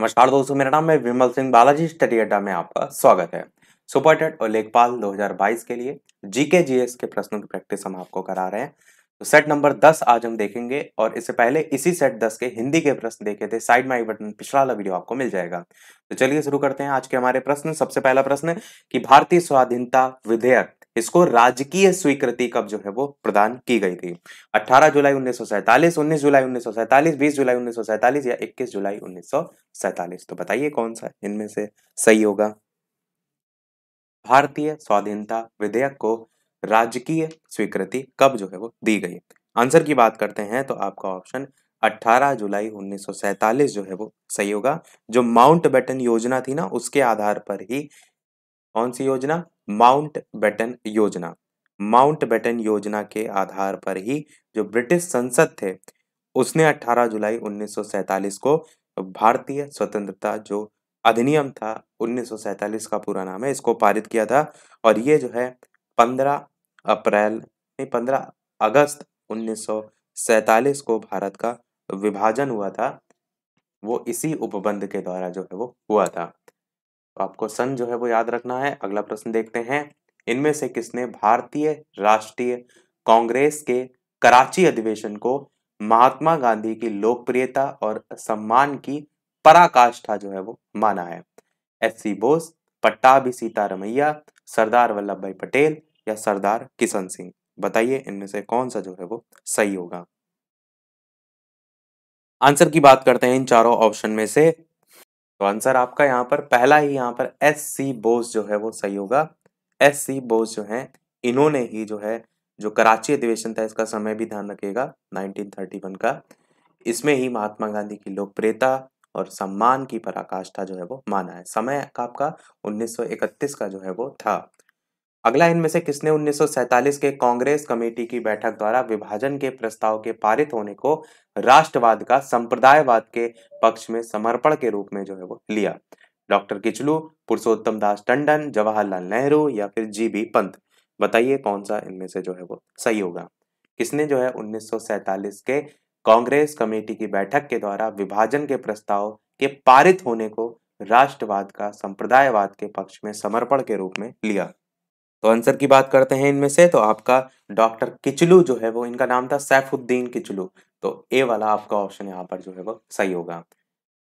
नमस्कार दोस्तों मेरा नाम है विमल सिंह बालाजी स्टडी अड्डा में आपका स्वागत है सुपरटेट और लेखपाल 2022 के लिए जीके जीएस के प्रश्नों की प्रैक्टिस हम आपको करा रहे हैं तो सेट नंबर 10 आज हम देखेंगे और इससे पहले इसी सेट 10 के हिंदी के प्रश्न देखे थे साइड में आई बटन पिछला वाला वीडियो आपको मिल जाएगा तो चलिए शुरू करते हैं आज के हमारे प्रश्न सबसे पहला प्रश्न है कि भारतीय स्वाधीनता विधेयक इसको राजकीय स्वीकृति कब जो है वो प्रदान की गई थी 18 जुलाई 1947, 19 जुलाई 1947, 20 जुलाई 1947 या 21 जुलाई 1947 तो बताइए कौन सा इनमें से सही होगा भारतीय स्वाधीनता विधेयक को राजकीय स्वीकृति कब जो है वो दी गई आंसर की बात करते हैं तो आपका ऑप्शन 18 जुलाई 1947 जो है वो सही होगा जो माउंट बेटन योजना थी ना उसके आधार पर ही कौन सी योजना माउंट बेटन योजना माउंट बेटन योजना के आधार पर ही जो ब्रिटिश संसद थे उसने 18 जुलाई 1947 को भारतीय स्वतंत्रता जो अधिनियम था 1947 का पूरा नाम है इसको पारित किया था और ये जो है 15 अप्रैल नहीं 15 अगस्त 1947 को भारत का विभाजन हुआ था वो इसी उपबंध के द्वारा जो है वो हुआ था आपको सन जो है वो याद रखना है अगला प्रश्न देखते हैं इनमें से किसने भारतीय राष्ट्रीय कांग्रेस के कराची अधिवेशन को महात्मा गांधी की लोकप्रियता और सम्मान की पराकाष्ठा जो है वो माना है S C Bose Pattabhi Sitaramayya Sardar Vallabhbhai Patel या सरदार किशन सिंह बताइए इनमें से कौन सा जो है वो सही होगा आंसर की बात करते हैं इन चारों ऑप्शन में से तो आंसर आपका यहाँ पर पहला ही यहाँ पर एस सी बोस जो है वो सही होगा एस सी बोस जो है इन्होंने ही जो है जो कराची अधिवेशन था इसका समय भी ध्यान रखेगा नाइनटीन का इसमें ही महात्मा गांधी की लोकप्रियता और सम्मान की पराकाष्ठा जो है वो माना है समय का आपका 1931 का जो है वो था अगला इनमें से किसने 1947 के कांग्रेस कमेटी की बैठक द्वारा विभाजन के प्रस्ताव के पारित होने को राष्ट्रवाद का संप्रदायवाद के पक्ष में समर्पण के रूप में जो है वो लिया डॉक्टर किचलू पुरुषोत्तम दास टंडन जवाहरलाल नेहरू या फिर जी बी पंत बताइए कौन सा इनमें से जो है वो सही होगा किसने जो है 1947 के कांग्रेस कमेटी की बैठक के द्वारा विभाजन के प्रस्ताव के पारित होने को राष्ट्रवाद का संप्रदायवाद के पक्ष में समर्पण के रूप में लिया तो आंसर की बात करते हैं इनमें से तो आपका डॉक्टर किचलू जो है वो इनका नाम था सैफुद्दीन किचलू तो ए वाला आपका ऑप्शन यहाँ पर जो है वो सही होगा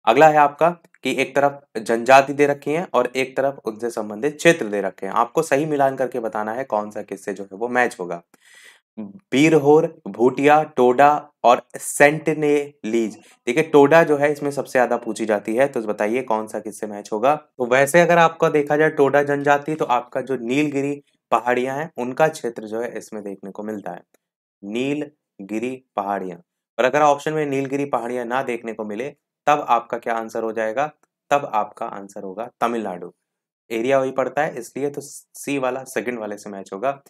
अगला है आपका कि एक तरफ जनजाति दे रखी है और एक तरफ उनसे संबंधित क्षेत्र दे रखे हैं आपको सही मिलान करके बताना है कौन सा किससे जो है वो मैच होगा बीरहोर भूटिया टोडा और सेंटने लीज देखिए टोडा जो है इसमें सबसे ज्यादा पूछी जाती है तो बताइए कौन सा किससे मैच होगा तो वैसे अगर आपका देखा जाए टोडा जनजाति तो आपका जो नीलगिरी पहाड़ियां हैं उनका क्षेत्र जो है इसमें देखने को मिलता है नीलगिरी पहाड़ियां और अगर ऑप्शन में नीलगिरी पहाड़ियां ना देखने को मिले तब आपका क्या आंसर हो जाएगा तब आपका आंसर होगा तमिलनाडु एरिया वही पड़ता है इसलिए तो सी वाला सेकंड वाले से मैच होगा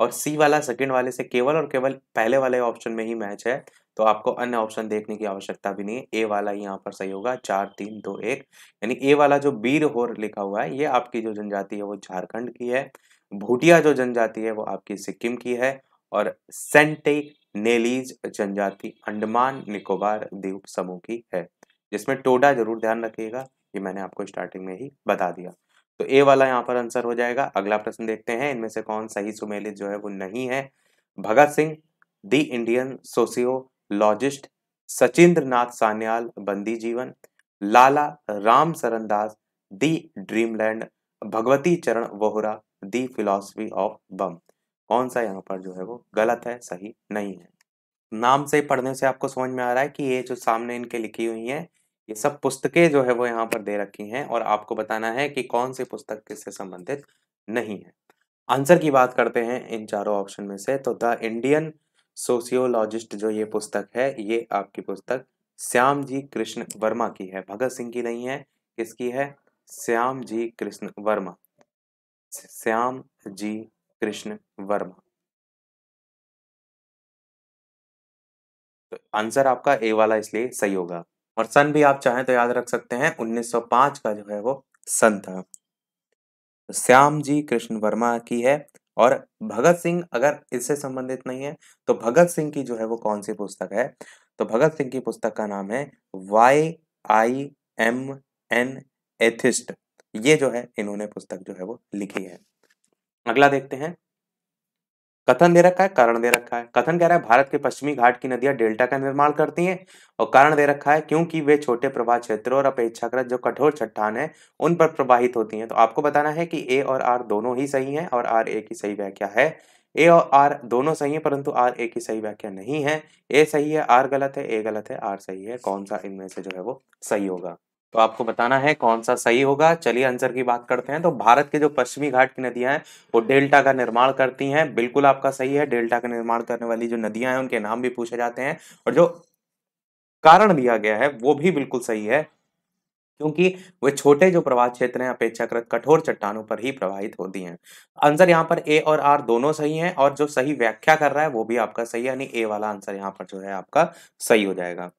और सी वाला सेकंड वाले से केवल और केवल पहले वाले ऑप्शन में ही मैच है तो आपको अन्य ऑप्शन देखने की आवश्यकता भी नहीं है ए वाला यहाँ पर सही होगा चार तीन दो एक यानी ए वाला जो बीर होर लिखा हुआ है ये आपकी जो जनजाति है वो झारखंड की है भूटिया जो जनजाति है वो आपकी सिक्किम की है और सेंटे नेलीज जनजाति अंडमान निकोबार द्वीप समूह की है जिसमें टोडा जरूर ध्यान रखिएगा ये मैंने आपको स्टार्टिंग में ही बता दिया तो ए वाला यहाँ पर आंसर हो जाएगा अगला प्रश्न देखते हैं इनमें से कौन सही सुमेलित जो है वो नहीं है Bhagat Singh the Indian sociologist Sachindra Nath Sanyal Bandi Jeevan Lala Ram Das the dreamland Bhagwati Charan Vohra the philosophy of bomb कौन सा यहाँ पर जो है वो गलत है सही नहीं है नाम से पढ़ने से आपको समझ में आ रहा है कि ये जो सामने इनके लिखी हुई है ये सब पुस्तकें जो है वो यहाँ पर दे रखी हैं और आपको बताना है कि कौन सी पुस्तक किससे संबंधित नहीं है आंसर की बात करते हैं इन चारों ऑप्शन में से तो द इंडियन सोशियोलॉजिस्ट जो ये पुस्तक है ये आपकी पुस्तक श्याम जी कृष्ण वर्मा की है भगत सिंह की नहीं है किसकी है श्याम जी कृष्ण वर्मा श्याम जी कृष्ण वर्मा तो आंसर आपका ए वाला इसलिए सही होगा और सन भी आप चाहें तो याद रख सकते हैं 1905 का जो है वो सन था तो श्याम जी कृष्ण वर्मा की है और भगत सिंह अगर इससे संबंधित नहीं है तो भगत सिंह की जो है वो कौन सी पुस्तक है तो भगत सिंह की पुस्तक का नाम है why I am an atheist ये जो है इन्होंने पुस्तक जो है वो लिखी है अगला देखते हैं कथन दे रखा है कारण दे रखा है कथन कह रहा है भारत के पश्चिमी घाट की नदियां डेल्टा का निर्माण करती हैं और कारण दे रखा है क्योंकि वे छोटे प्रवाह क्षेत्रों और अपेक्षाकृत जो कठोर चट्टान है उन पर प्रवाहित होती हैं तो आपको बताना है कि ए और आर दोनों ही सही हैं और आर ए की सही व्याख्या है ए और आर दोनों सही है परंतु आर ए की सही व्याख्या नहीं है ए सही है आर गलत है ए गलत है आर सही है कौन सा इनमें से जो है वो सही होगा तो आपको बताना है कौन सा सही होगा चलिए आंसर की बात करते हैं तो भारत के जो पश्चिमी घाट की नदियां हैं वो डेल्टा का निर्माण करती हैं बिल्कुल आपका सही है डेल्टा का निर्माण करने वाली जो नदियां हैं उनके नाम भी पूछे जाते हैं और जो कारण दिया गया है वो भी बिल्कुल सही है क्योंकि वे छोटे जो प्रवाह क्षेत्र हैं अपेक्षाकृत कठोर चट्टानों पर ही प्रवाहित होती हैं आंसर यहाँ पर ए और आर दोनों सही हैं और जो सही व्याख्या कर रहा है वो भी आपका सही है यानी ए वाला आंसर यहाँ पर जो है आपका सही हो जाएगा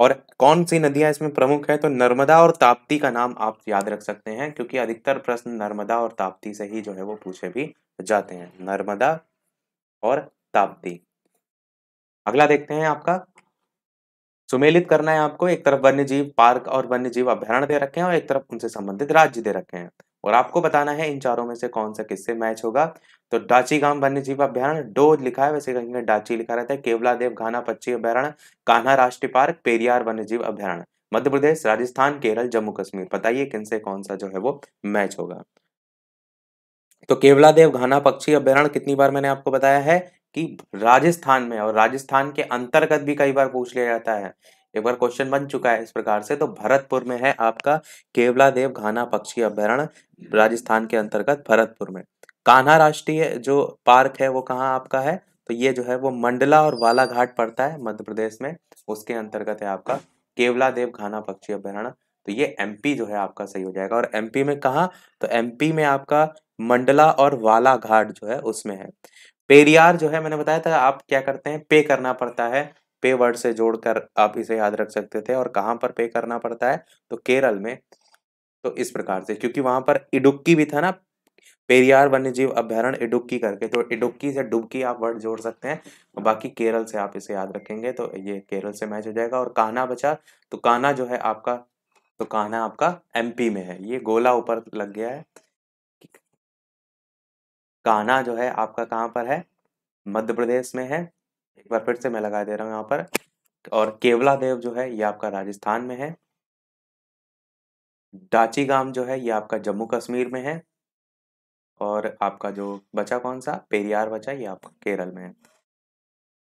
और कौन सी नदियां इसमें प्रमुख है तो नर्मदा और ताप्ती का नाम आप याद रख सकते हैं क्योंकि अधिकतर प्रश्न नर्मदा और ताप्ती से ही जो है वो पूछे भी जाते हैं नर्मदा और ताप्ती अगला देखते हैं आपका सुमेलित करना है आपको एक तरफ वन्य जीव पार्क और वन्य जीव अभ्यारण दे रखे हैं और एक तरफ उनसे संबंधित राज्य दे रखे हैं और आपको बताना है इन चारों में से कौन सा किससे मैच होगा तो डाची गांव वन्य जीव अभ्यारण डो लिखा है वैसे कहीं डाची लिखा रहता है केवला देव घाना पच्ची अभ्यारण कान्हा राष्ट्रीय पार्क पेरियार वन्य जीव अभ्यारण मध्य प्रदेश राजस्थान केरल जम्मू कश्मीर बताइए किन से कौन सा जो है वो मैच होगा तो केवला देव घाना पक्षी अभ्यारण्य कितनी बार मैंने आपको बताया है कि राजस्थान में और राजस्थान के अंतर्गत भी कई बार पूछ लिया जाता है एक बार क्वेश्चन बन चुका है इस प्रकार से तो भरतपुर में है आपका केवला देव घाना पक्षी अभ्यारण राजस्थान के अंतर्गत भरतपुर में कान्हा राष्ट्रीय जो पार्क है वो कहाँ आपका है तो ये जो है वो मंडला और बालाघाट पड़ता है मध्य प्रदेश में उसके अंतर्गत है आपका केवला देव घाना पक्षी अभ्यारण तो ये एमपी जो है आपका सही हो जाएगा और एमपी में कहा तो एमपी में आपका मंडला और वाला घाट जो है उसमें है पेरियार जो है मैंने बताया था आप क्या करते हैं पे करना पड़ता है पे वर्ड से जोड़कर आप इसे याद रख सकते थे और कहाँ पर पे करना पड़ता है तो केरल में तो इस प्रकार से क्योंकि वहाँ पर इडुक्की भी था ना पेरियार वन्य जीव अभ्यारण्य इडुक्की करके तो इडुक्की से डुबकी आप वर्ड जोड़ सकते हैं बाकी केरल से आप इसे याद रखेंगे तो ये केरल से मैच हो जाएगा और कान्हा बचा तो कान्हा जो है आपका तो कान्हा आपका एमपी में है ये गोला ऊपर लग गया है कान्हा जो है आपका कहाँ पर है मध्य प्रदेश में है एक बार फिर से मैं लगा दे रहा हूँ यहाँ पर और केवला देव जो है ये आपका राजस्थान में है डाचीगाम जो है ये आपका जम्मू कश्मीर में है और आपका जो बचा कौन सा पेरियार बचा ये आपका केरल में है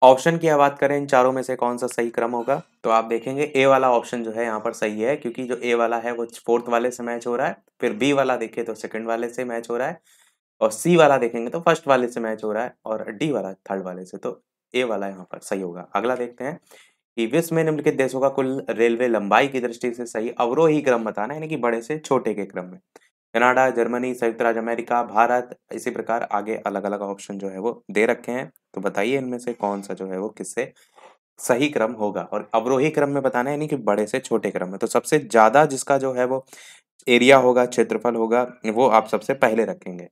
ऑप्शन की बात करें इन चारों में से कौन सा सही क्रम होगा तो आप देखेंगे ए वाला ऑप्शन जो है यहाँ पर सही है क्योंकि जो ए वाला है वो फोर्थ वाले से मैच हो रहा है फिर बी वाला देखें तो सेकंड वाले से मैच हो रहा है और सी वाला देखेंगे तो फर्स्ट वाले से मैच हो रहा है और डी वाला थर्ड वाले से तो ए वाला यहाँ पर सही होगा अगला देखते हैं कि विश्व में निम्नलिखित देशों का कुल रेलवे लंबाई की दृष्टि से सही अवरोही क्रम बताना यानी कि बड़े से छोटे के क्रम में कनाडा जर्मनी संयुक्त राज्य अमेरिका भारत इसी प्रकार आगे अलग अलग ऑप्शन जो है वो दे रखे हैं तो बताइए इनमें से कौन सा जो है वो किससे सही क्रम होगा और अवरोही क्रम में बताना यानी कि बड़े से छोटे क्रम में तो सबसे ज़्यादा जिसका जो है वो एरिया होगा क्षेत्रफल होगा वो आप सबसे पहले रखेंगे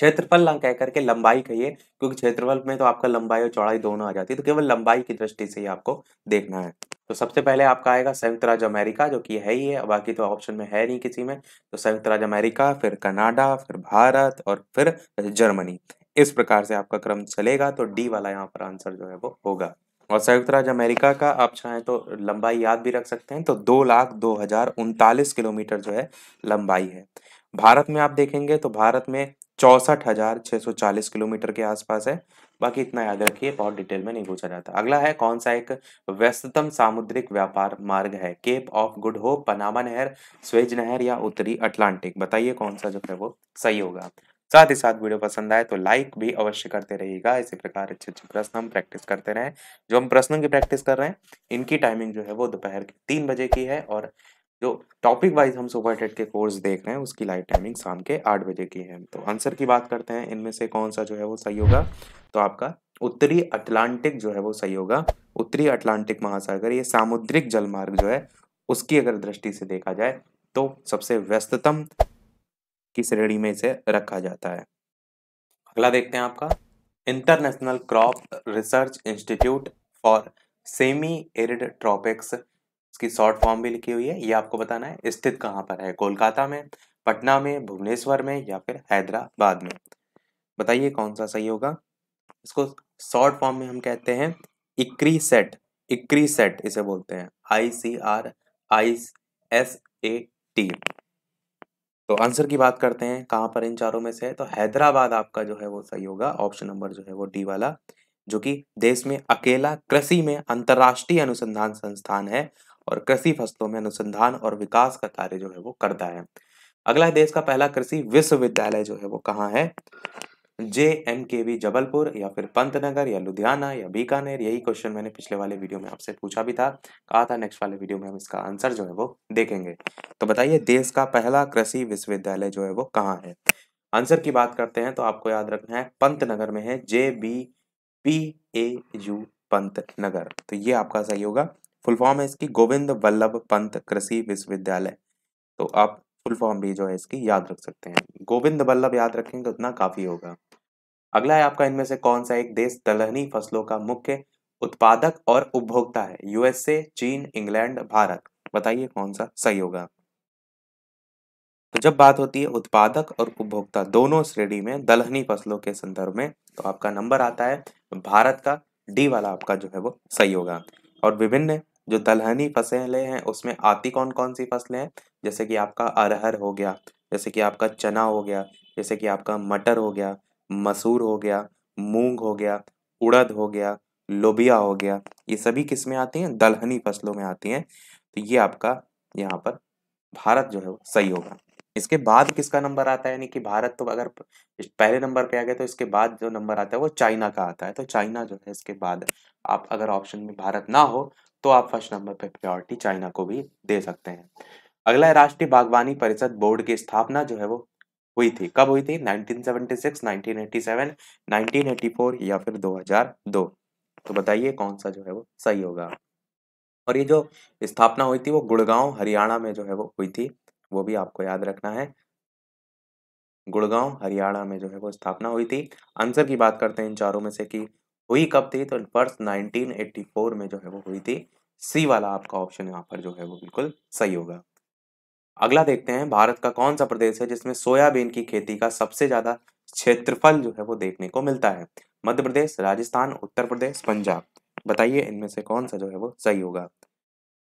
क्षेत्रफल ना कह करके लंबाई कहिए क्योंकि क्षेत्रफल में तो आपका लंबाई और चौड़ाई दोनों आ जाती है तो केवल लंबाई की दृष्टि से ही आपको देखना है तो सबसे पहले आपका आएगा संयुक्त राज्य अमेरिका जो कि है ही है बाकी तो ऑप्शन में है नहीं किसी में तो संयुक्त राज्य अमेरिका फिर कनाडा फिर भारत और फिर जर्मनी इस प्रकार से आपका क्रम चलेगा तो डी वाला यहाँ पर आंसर जो है वो होगा और संयुक्त राज्य अमेरिका का आप चाहें तो लंबाई याद भी रख सकते हैं तो दो लाख दो हजार उनतालीस किलोमीटर जो है लंबाई है भारत में आप देखेंगे तो भारत में चौसठ हजार छः सौ चालीस किलोमीटर के आसपास है बाकी इतना याद रखिए बहुत डिटेल में नहीं पूछा जाता अगला है कौन सा एक व्यस्ततम सामुद्रिक व्यापार मार्ग है Cape of Good Hope Panama नहर स्वेज नहर या उत्तरी अटलांटिक बताइए कौन सा जो है वो सही होगा साथ ही साथ वीडियो पसंद आए तो लाइक भी अवश्य करते रहिएगा इसी प्रकार अच्छे अच्छे प्रश्न हम प्रैक्टिस करते रहें जो हम प्रश्नों की प्रैक्टिस कर रहे हैं इनकी टाइमिंग जो है वो दोपहर के तीन बजे की है और जो टॉपिक वाइज हम सुपर टेट के कोर्स देख रहे हैं उसकी लाइव टाइमिंग शाम के आठ बजे की है तो आंसर की बात करते हैं इनमें से कौन सा जो है वो सही होगा तो आपका उत्तरी अटलांटिक जो है वो सही होगा उत्तरी अटलांटिक महासागर ये सामुद्रिक जलमार्ग जो है उसकी अगर दृष्टि से देखा जाए तो सबसे व्यस्ततम की श्रेणी में इसे रखा जाता है अगला देखते हैं आपका international crop research institute for semi arid tropics इसकी शॉर्ट फॉर्म भी लिखी हुई है ये आपको बताना है स्थित कहाँ पर है कोलकाता में पटना में भुवनेश्वर में या फिर हैदराबाद में बताइए कौन सा सही होगा इसको शॉर्ट फॉर्म में हम कहते हैं इक्री सेट इक्री सेट इसे बोलते हैं I C R I S A T तो आंसर की बात करते हैं कहाँ पर इन चारों में से है तो हैदराबाद आपका जो है वो सही होगा ऑप्शन नंबर जो है वो डी वाला जो कि देश में अकेला कृषि में अंतर्राष्ट्रीय अनुसंधान संस्थान है और कृषि फसलों में अनुसंधान और विकास का कार्य जो है वो करता है अगला देश का पहला कृषि विश्वविद्यालय जो है वो कहाँ है J M K V Jabalpur या फिर पंतनगर या लुधियाना या बीकानेर यही क्वेश्चन मैंने पिछले वाले वीडियो में आपसे पूछा भी था कहा था नेक्स्ट वाले वीडियो में हम इसका आंसर जो है वो देखेंगे तो बताइए देश का पहला कृषि विश्वविद्यालय जो है वो कहाँ है आंसर की बात करते हैं तो आपको याद रखना है पंतनगर में है J B P A U Pantnagar तो ये आपका सही होगा फुल फॉर्म है इसकी गोविंद वल्लभ पंत कृषि विश्वविद्यालय तो आप फुल फॉर्म भी जो है इसकी याद रख सकते हैं गोविंद वल्लभ याद रखेंगे उतना काफी होगा अगला है आपका इनमें से कौन सा एक देश दलहनी फसलों का मुख्य उत्पादक और उपभोक्ता है यूएसए चीन इंग्लैंड भारत बताइए कौन सा सही होगा तो जब बात होती है उत्पादक और उपभोक्ता दोनों श्रेणी में दलहनी फसलों के संदर्भ में तो आपका नंबर आता है भारत का डी वाला आपका जो है वो सही होगा और विभिन्न जो दलहनी फसलें हैं उसमें आती कौन कौन सी फसलें हैं जैसे कि आपका अरहर हो गया जैसे कि आपका चना हो गया जैसे कि आपका मटर हो गया मसूर हो गया मूंग हो गया उड़द हो गया लोबिया हो गया ये सभी किस में आती हैं दलहनी फसलों में आती हैं तो ये आपका यहाँ पर भारत जो है सही होगा इसके बाद किसका नंबर आता है यानी कि भारत तो अगर पहले नंबर पे आ गया तो इसके बाद जो नंबर आता है वो चाइना का आता है तो चाइना जो है इसके बाद आप अगर ऑप्शन में भारत ना हो तो आप फर्स्ट नंबर पे प्रायोरिटी चाइना को भी दे सकते हैं अगला है राष्ट्रीय बागवानी परिषद बोर्ड की स्थापना जो है वो हुई थी कब हुई थी 1976, 1987, 1984 या फिर 2002 तो बताइए कौन सा जो है वो सही होगा और ये जो स्थापना हुई थी वो गुड़गांव हरियाणा में जो है वो हुई थी वो भी आपको याद रखना है गुड़गांव हरियाणा में जो है वो स्थापना हुई थी आंसर की बात करते हैं इन चारों में से कि हुई कब थी तो वर्ष 1984 में जो है वो हुई थी सी वाला आपका ऑप्शन यहाँ पर जो है वो बिल्कुल सही होगा अगला देखते हैं भारत का कौन सा प्रदेश है जिसमें सोयाबीन की खेती का सबसे ज्यादा क्षेत्रफल जो है वो देखने को मिलता है मध्य प्रदेश राजस्थान उत्तर प्रदेश पंजाब बताइए इनमें से कौन सा जो है वो सही होगा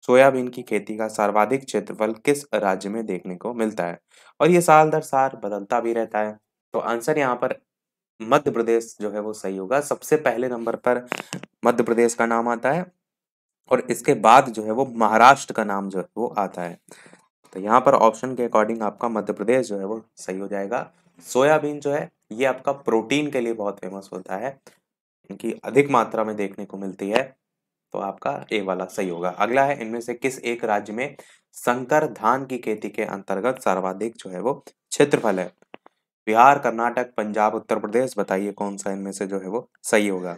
सोयाबीन की खेती का सर्वाधिक क्षेत्रफल किस राज्य में देखने को मिलता है और ये साल दर साल बदलता भी रहता है तो आंसर यहाँ पर मध्य प्रदेश जो है वो सही होगा सबसे पहले नंबर पर मध्य प्रदेश का नाम आता है और इसके बाद जो है वो महाराष्ट्र का नाम जो है वो आता है तो यहाँ पर ऑप्शन के अकॉर्डिंग आपका मध्य प्रदेश जो है वो सही हो जाएगा सोयाबीन जो है ये आपका प्रोटीन के लिए बहुत फेमस होता है इनकी अधिक मात्रा में देखने को मिलती है तो आपका ए वाला सही होगा अगला है इनमें से किस एक राज्य में संकर धान की खेती के अंतर्गत सर्वाधिक जो है वो क्षेत्रफल है बिहार कर्नाटक पंजाब उत्तर प्रदेश बताइए कौन सा इनमें से जो है वो सही होगा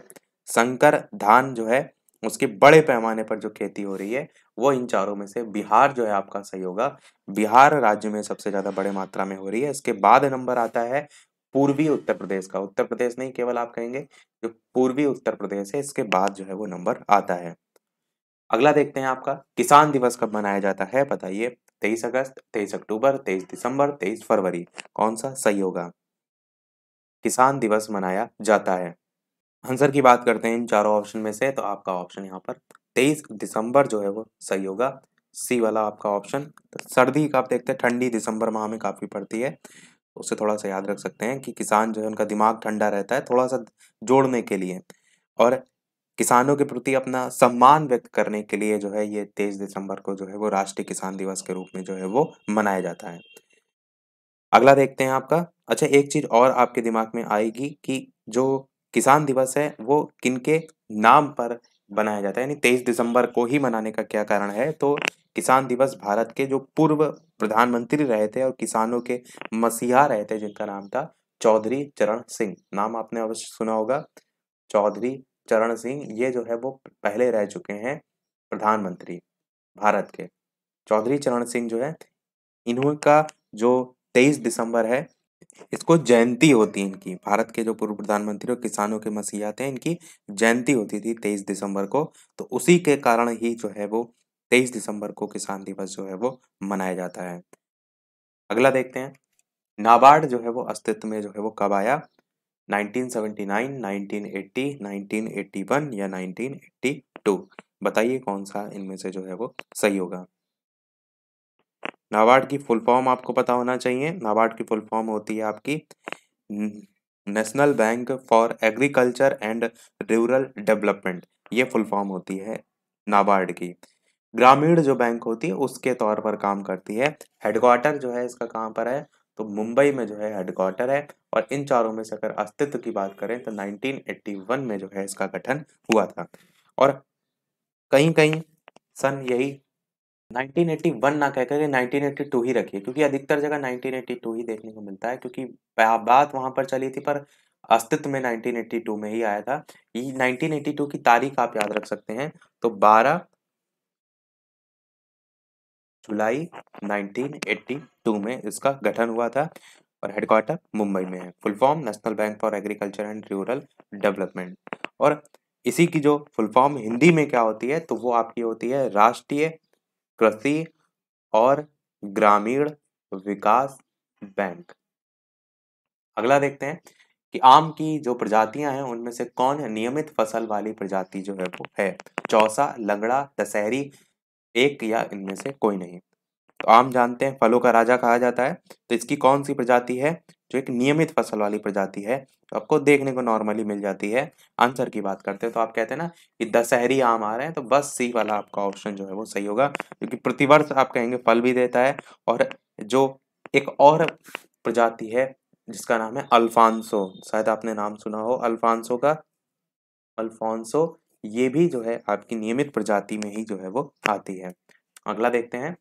संकर धान जो है उसके बड़े पैमाने पर जो खेती हो रही है वो इन चारों में से बिहार जो है आपका सही होगा बिहार राज्य में सबसे ज़्यादा बड़े मात्रा में हो रही है इसके बाद नंबर आता है पूर्वी उत्तर प्रदेश का उत्तर प्रदेश नहीं केवल आप कहेंगे जो पूर्वी उत्तर प्रदेश है इसके बाद जो है वो नंबर आता है अगला देखते हैं आपका किसान दिवस कब मनाया जाता है बताइए तेईस अगस्त तेईस अक्टूबर तेईस दिसंबर तेईस फरवरी कौन सा सही होगा किसान दिवस मनाया जाता है आंसर की बात करते हैं इन चारों ऑप्शन में से तो आपका ऑप्शन यहाँ पर तेईस दिसंबर जो है वो सही होगा सी वाला आपका ऑप्शन तो सर्दी का आप देखते हैं ठंडी दिसंबर माह में काफ़ी पड़ती है उसे थोड़ा सा याद रख सकते हैं कि किसान जो है उनका दिमाग ठंडा रहता है थोड़ा सा जोड़ने के लिए और किसानों के प्रति अपना सम्मान व्यक्त करने के लिए जो है ये तेईस दिसंबर को जो है वो राष्ट्रीय किसान दिवस के रूप में जो है वो मनाया जाता है अगला देखते हैं आपका अच्छा एक चीज और आपके दिमाग में आएगी कि जो किसान दिवस है वो किनके नाम पर बनाया जाता है यानी तेईस दिसंबर को ही मनाने का क्या कारण है तो किसान दिवस भारत के जो पूर्व प्रधानमंत्री रहे थे और किसानों के मसीहा रहे थे जिनका नाम था चौधरी चरण सिंह नाम आपने अवश्य सुना होगा चौधरी चरण सिंह ये जो है वो पहले रह चुके हैं प्रधानमंत्री भारत के चौधरी चरण सिंह जो है इन्हों का जो तेईस दिसंबर है इसको जयंती होती इनकी भारत के जो पूर्व प्रधानमंत्री और किसानों के मसीहा थे इनकी जयंती होती थी तेईस दिसंबर को तो उसी के कारण ही जो है वो तेईस दिसंबर को किसान दिवस जो है वो मनाया जाता है अगला देखते हैं नाबार्ड जो है वो अस्तित्व में जो है वो कब आया 1979, 1980, 1981 या 1982 बताइए कौन सा इनमें से जो है वो सही होगा नाबार्ड की फुल फॉर्म आपको पता होना चाहिए नाबार्ड की फुल फॉर्म होती है आपकी national bank for agriculture and rural development ये फुल फॉर्म होती है नाबार्ड की ग्रामीण जो बैंक होती है उसके तौर पर काम करती है हेडक्वार्टर जो है इसका कहाँ पर है तो मुंबई में जो है हेडक्वार्टर है और इन चारों में से अगर अस्तित्व की बात करें तो 1981 में जो है इसका गठन हुआ था और कहीं कहीं सन यही 1981 ना कह करके 1982 ही रखिए क्योंकि अधिकतर जगह 1982 ही देखने को मिलता है क्योंकि बात वहां पर चली थी पर अस्तित्व में 1982 में ही आया था ये 1982 की तारीख आप याद रख सकते हैं तो 12 जुलाई 1982 में इसका गठन हुआ था और हेडक्वार्टर मुंबई में है full form national bank for agriculture and rural development और इसी की जो फुल फॉर्म हिंदी में क्या होती है तो वो आपकी होती है राष्ट्रीय कृषि और ग्रामीण विकास बैंक अगला देखते हैं कि आम की जो प्रजातियां हैं उनमें से कौन है? नियमित फसल वाली प्रजाति जो है वो है चौसा लंगड़ा दशहरी एक या इनमें से कोई नहीं तो आम जानते हैं फलों का राजा कहा जाता है तो इसकी कौन सी प्रजाति है जो एक नियमित फसल वाली प्रजाति है तो आपको देखने को नॉर्मली मिल जाती है आंसर की बात करते हैं तो आप कहते हैं ना कि दशहरी आम आ रहे हैं तो बस सी वाला आपका ऑप्शन जो है वो सही होगा क्योंकि प्रतिवर्ष आप कहेंगे फल भी देता है और जो एक और प्रजाति है जिसका नाम है अल्फांसो शायद आपने नाम सुना हो अल्फांसो का अल्फांसो ये भी जो है आपकी नियमित प्रजाति में ही जो है वो आती है अगला देखते हैं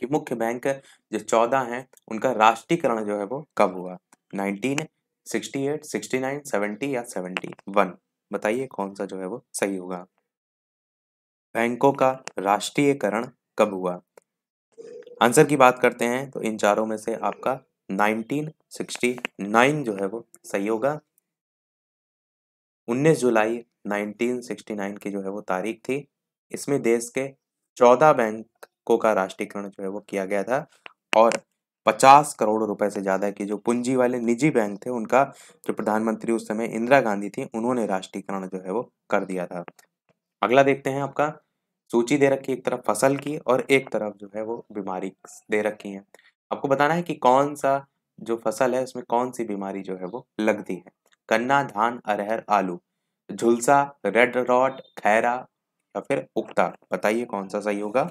कि मुख्य बैंक जो चौदह हैं उनका राष्ट्रीयकरण जो है वो कब हुआ 1968, 69, 70 या 71 बताइए कौन सा जो है वो सही होगा बैंकों का राष्ट्रीयकरण कब हुआ आंसर की बात करते हैं तो इन चारों में से आपका 1969 जो है वो सही होगा 19 जुलाई 1969 की जो है वो तारीख थी इसमें देश के 14 बैंकों का राष्ट्रीयकरण जो है वो किया गया था और 50 करोड़ रुपए से ज़्यादा की जो पूंजी वाले निजी बैंक थे उनका जो प्रधानमंत्री उस समय इंदिरा गांधी थी उन्होंने राष्ट्रीयकरण जो है वो कर दिया था अगला देखते हैं आपका सूची दे रखी एक तरफ फसल की और एक तरफ जो है वो बीमारी दे रखी है आपको बताना है कि कौन सा जो फसल है उसमें कौन सी बीमारी जो है वो लगती है गन्ना धान अरहर आलू झुलसा रेड रॉट खैरा या फिर उक्ता बताइए कौन सा सही होगा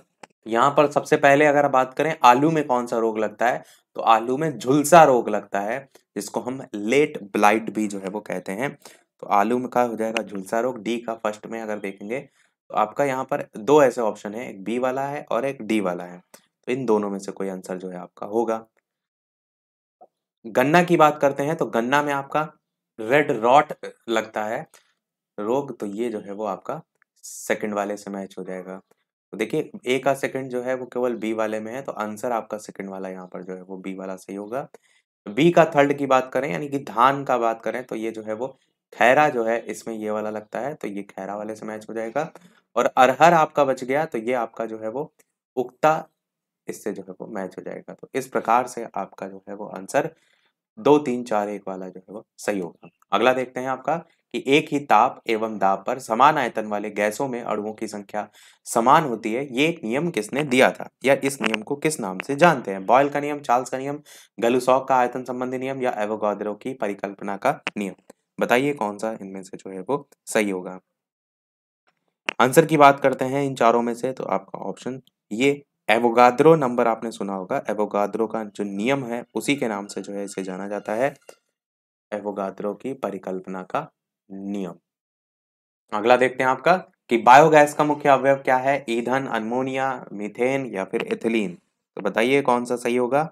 यहाँ पर सबसे पहले अगर बात करें आलू में कौन सा रोग लगता है तो आलू में झुलसा रोग लगता है जिसको हम लेट ब्लाइट भी जो है वो कहते हैं तो आलू में का हो जाएगा झुलसा रोग डी का फर्स्ट में अगर देखेंगे तो आपका यहाँ पर दो ऐसे ऑप्शन है एक बी वाला है और एक डी वाला है तो इन दोनों में से कोई आंसर जो है आपका होगा गन्ना की बात करते हैं तो गन्ना में आपका रेड रॉट लगता है रोग तो ये जो है वो आपका सेकंड वाले से मैच हो जाएगा तो देखिए ए का सेकंड जो है वो केवल बी वाले में है तो आंसर आपका सेकंड वाला यहाँ पर जो है वो बी वाला सही होगा बी का थर्ड की बात करें यानी कि धान का बात करें तो ये जो है वो खैरा जो है इसमें ये वाला लगता है तो ये खैरा वाले से मैच हो जाएगा और अरहर आपका बच गया तो ये आपका जो है वो उक्ता इससे जो है वो मैच हो जाएगा तो इस प्रकार से आपका जो है वो आंसर दो तीन चार एक वाला जो है वो सही होगा अगला देखते हैं आपका कि एक ही ताप एवं दाब पर समान आयतन वाले गैसों में अणुओं की संख्या समान होती है ये नियम किसने दिया था या इस नियम को किस नाम से जानते हैं बॉयल का नियम चार्ल्स का नियम गलुसॉक का आयतन संबंधी नियम या एवोगाद्रो की परिकल्पना का नियम बताइए कौन सा इनमें से जो है वो सही होगा आंसर की बात करते हैं इन चारों में से तो आपका ऑप्शन ये एवोगाद्रो नंबर आपने सुना होगा एवोगाद्रो का जो नियम है उसी के नाम से जो है इसे जाना जाता है एवोगाद्रो की परिकल्पना का नियम अगला देखते हैं आपका कि बायोगैस का मुख्य अवयव क्या है ईंधन अनमोनिया मीथेन या फिर एथिलीन तो बताइए कौन सा सही होगा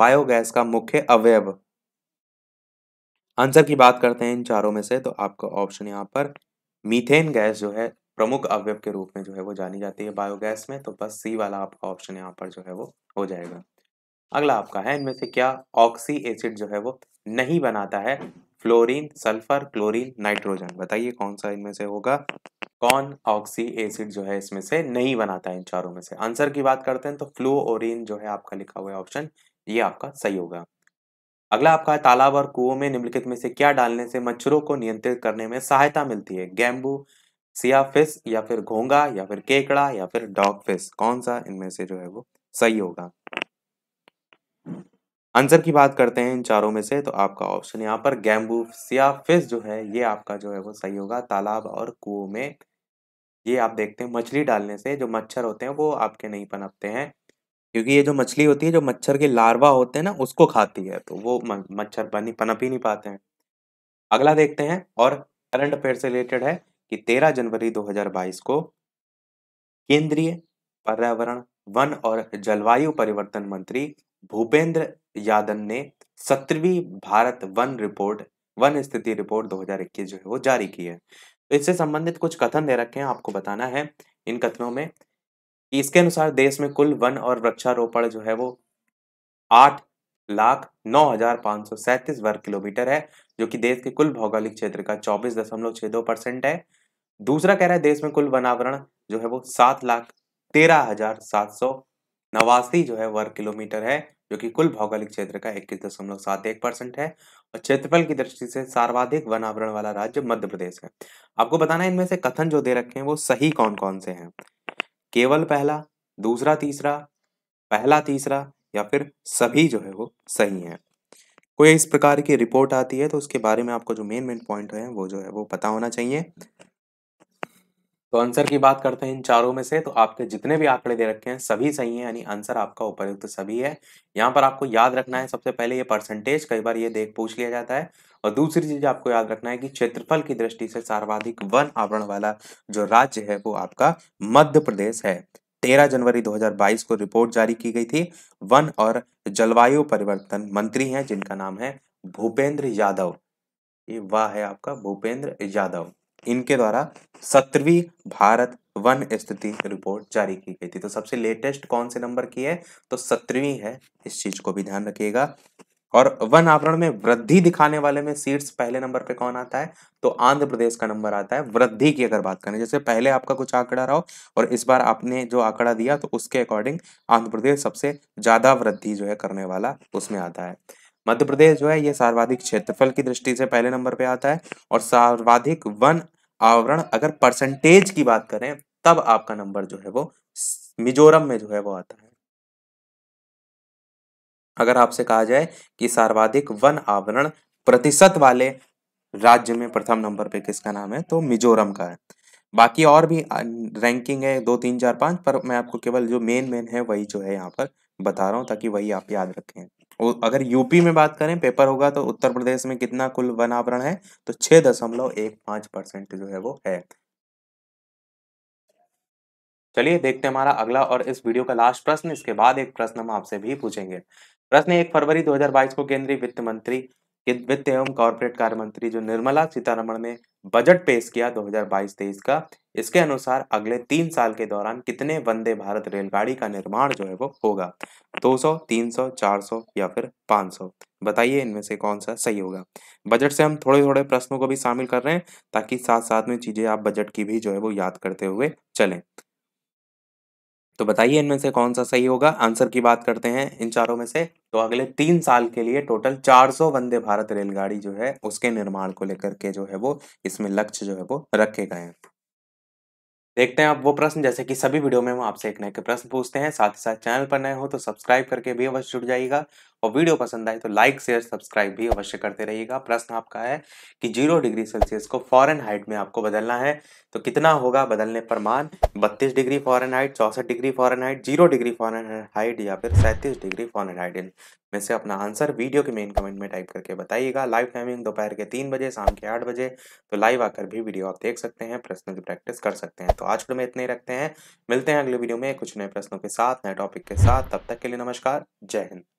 बायोगैस का मुख्य अवयव आंसर की बात करते हैं इन चारों में से तो आपका ऑप्शन यहाँ पर मीथेन गैस जो है प्रमुख अवयव के रूप में जो है वो जानी जाती है बायोगैस में तो बस सी वाला आपका ऑप्शन यहाँ पर जो है वो हो जाएगा अगला आपका है इनमें से क्या ऑक्सी एसिड जो है वो नहीं बनाता है फ्लोरीन सल्फर क्लोरीन नाइट्रोजन बताइए कौन सा इनमें से होगा कौन ऑक्सी एसिड जो है इसमें से नहीं बनाता है इन चारों में से आंसर की बात करते हैं तो फ्लोरिन जो है आपका लिखा हुआ ऑप्शन ये आपका सही होगा अगला आपका है तालाब और कुओं में निम्नलिखित में से क्या डालने से मच्छरों को नियंत्रित करने में सहायता मिलती है गैम्बू सिया फिश या फिर घोंगा या फिर केकड़ा या फिर डॉग फिश कौन सा इनमें से जो है वो सही होगा आंसर की बात करते हैं इन चारों में से तो आपका ऑप्शन यहाँ पर गैम्बू फिश जो है ये आपका जो है वो सही होगा तालाब और कुओं में ये आप देखते हैं मछली डालने से जो मच्छर होते हैं वो आपके नहीं पनपते हैं क्योंकि ये जो मछली होती है जो मच्छर के लार्वा होते हैं ना उसको खाती है तो वो मच्छर बनी पनप ही नहीं पाते हैं अगला देखते हैं और करंट अफेयर से रिलेटेड है कि तेरह जनवरी दो को केंद्रीय पर्यावरण वन और जलवायु परिवर्तन मंत्री भूपेंद्र यादव ने सत्रवी भारत वन रिपोर्ट वन स्थिति रिपोर्ट 2021 जो है वो जारी की है तो इससे संबंधित कुछ कथन दे रखे हैं आपको बताना है इन कथनों में इसके अनुसार देश में कुल वन और वृक्षारोपण जो है वो आठ लाख नौ हजार पाँच सौ सैंतीस वर्ग किलोमीटर है जो कि देश के कुल भौगोलिक क्षेत्र का चौबीस दशमलव छह दो परसेंट है दूसरा कह रहा है देश में कुल वनावरण जो है वो सात लाख तेरह हजार सात सौ नवासी जो है वर्ग किलोमीटर है जो कि कुल भौगोलिक क्षेत्र का इक्कीस दशमलव सात एक परसेंट है और क्षेत्रफल की दृष्टि से सर्वाधिक वनावरण वाला राज्य मध्य प्रदेश है आपको बताना है इनमें से कथन जो दे रखे हैं वो सही कौन कौन से हैं केवल पहला दूसरा तीसरा पहला तीसरा या फिर सभी जो है वो सही हैं कोई इस प्रकार की रिपोर्ट आती है तो उसके बारे में आपको जो मेन मेन पॉइंट है वो जो है वो पता होना चाहिए तो आंसर की बात करते हैं इन चारों में से तो आपके जितने भी आंकड़े दे रखे हैं सभी सही हैं यानी आंसर आपका उपयुक्त तो सभी है यहाँ पर आपको याद रखना है सबसे पहले ये परसेंटेज कई बार ये देख पूछ लिया जाता है और दूसरी चीज आपको याद रखना है कि क्षेत्रफल की दृष्टि से सर्वाधिक वन आवरण वाला जो राज्य है वो आपका मध्य प्रदेश है तेरह जनवरी 2022 को रिपोर्ट जारी की गई थी वन और जलवायु परिवर्तन मंत्री हैं जिनका नाम है भूपेंद्र यादव ये वाह है आपका भूपेंद्र यादव इनके द्वारा सत्रवी भारत वन स्थिति रिपोर्ट जारी की गई थी तो सबसे लेटेस्ट कौन से नंबर की है तो सत्रवी है इस चीज को भी ध्यान रखिएगा और वन आवरण में वृद्धि दिखाने वाले में सीट्स पहले नंबर पे कौन आता है तो आंध्र प्रदेश का नंबर आता है वृद्धि की अगर बात करें जैसे पहले आपका कुछ आंकड़ा रहा हो और इस बार आपने जो आंकड़ा दिया तो उसके अकॉर्डिंग आंध्र प्रदेश सबसे ज्यादा वृद्धि जो है करने वाला उसमें आता है मध्य प्रदेश जो है ये सर्वाधिक क्षेत्रफल की दृष्टि से पहले नंबर पे आता है और सर्वाधिक वन आवरण अगर परसेंटेज की बात करें तब आपका नंबर जो है वो मिजोरम में जो है वो आता है अगर आपसे कहा जाए कि सर्वाधिक वन आवरण प्रतिशत वाले राज्य में प्रथम नंबर पे किसका नाम है तो मिजोरम का है बाकी और भी रैंकिंग है दो तीन चार पांच पर मैं आपको केवल जो मेन मेन है वही जो है यहाँ पर बता रहा हूं ताकि वही आप याद रखें अगर यूपी में बात करें पेपर होगा तो उत्तर प्रदेश में कितना कुल वनावरण है तो छह दशमलव एक पांच परसेंट जो है वो है चलिए देखते हैं हमारा अगला और इस वीडियो का लास्ट प्रश्न इसके बाद एक प्रश्न हम आपसे भी पूछेंगे प्रश्न एक फरवरी 2022 को केंद्रीय वित्त मंत्री कि वित्त एवं कॉरपोरेट कार्य मंत्री जो निर्मला सीतारमण ने बजट पेश किया 2022-23 का इसके अनुसार अगले तीन साल के दौरान कितने वंदे भारत रेलगाड़ी का निर्माण जो है वो होगा 200, 300, 400 या फिर 500 बताइए इनमें से कौन सा सही होगा बजट से हम थोड़े थोड़े प्रश्नों को भी शामिल कर रहे हैं ताकि साथ साथ में चीज़ें आप बजट की भी जो है वो याद करते हुए चलें तो बताइए इनमें से कौन सा सही होगा आंसर की बात करते हैं इन चारों में से तो अगले तीन साल के लिए टोटल 400 वंदे भारत रेलगाड़ी जो है उसके निर्माण को लेकर के जो है वो इसमें लक्ष्य जो है वो रखे गए हैं देखते हैं आप वो प्रश्न जैसे कि सभी वीडियो में हम आपसे एक नए के प्रश्न पूछते हैं साथ ही साथ चैनल पर नए हो तो सब्सक्राइब करके भी अवश्य जुड़ जाएगा और वीडियो पसंद आए तो लाइक शेयर सब्सक्राइब भी अवश्य करते रहिएगा प्रश्न आपका है कि जीरो डिग्री सेल्सियस को फॉरन हाइट में आपको बदलना है तो कितना होगा बदलने पर मान बत्तीस डिग्री फॉरन हाइट चौसठ degree fahrenheit zero degree fahrenheit या फिर सैंतीस डिग्री फॉरन हाइट में से अपना आंसर वीडियो के मेन कमेंट में टाइप करके बताइएगा लाइव टाइमिंग दोपहर के तीन बजे शाम के आठ बजे तो लाइव आकर भी वीडियो आप देख सकते हैं प्रश्नों की प्रैक्टिस कर सकते हैं तो आज में इतने ही रखते हैं मिलते हैं अगले वीडियो में कुछ नए प्रश्नों के साथ नए टॉपिक के साथ तब तक के लिए नमस्कार जय हिंद